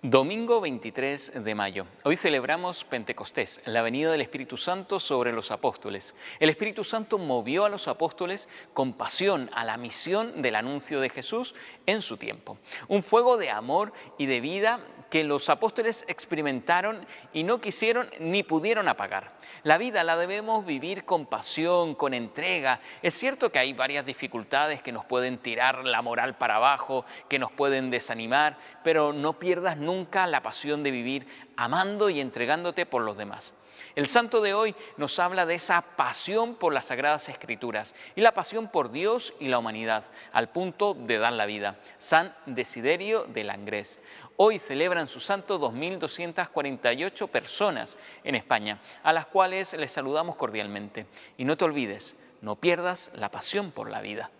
Domingo 23 de mayo. Hoy celebramos Pentecostés, la venida del Espíritu Santo sobre los apóstoles. El Espíritu Santo movió a los apóstoles con pasión a la misión del anuncio de Jesús en su tiempo. Un fuego de amor y de vida que los apóstoles experimentaron y no quisieron ni pudieron apagar. La vida la debemos vivir con pasión, con entrega. Es cierto que hay varias dificultades que nos pueden tirar la moral para abajo, que nos pueden desanimar, pero no pierdas nunca la pasión de vivir amando y entregándote por los demás. El santo de hoy nos habla de esa pasión por las sagradas escrituras y la pasión por Dios y la humanidad, al punto de dar la vida. San Desiderio de Langrés. Hoy celebran su santo 2.248 personas en España, a las cuales les saludamos cordialmente. Y no te olvides, no pierdas la pasión por la vida.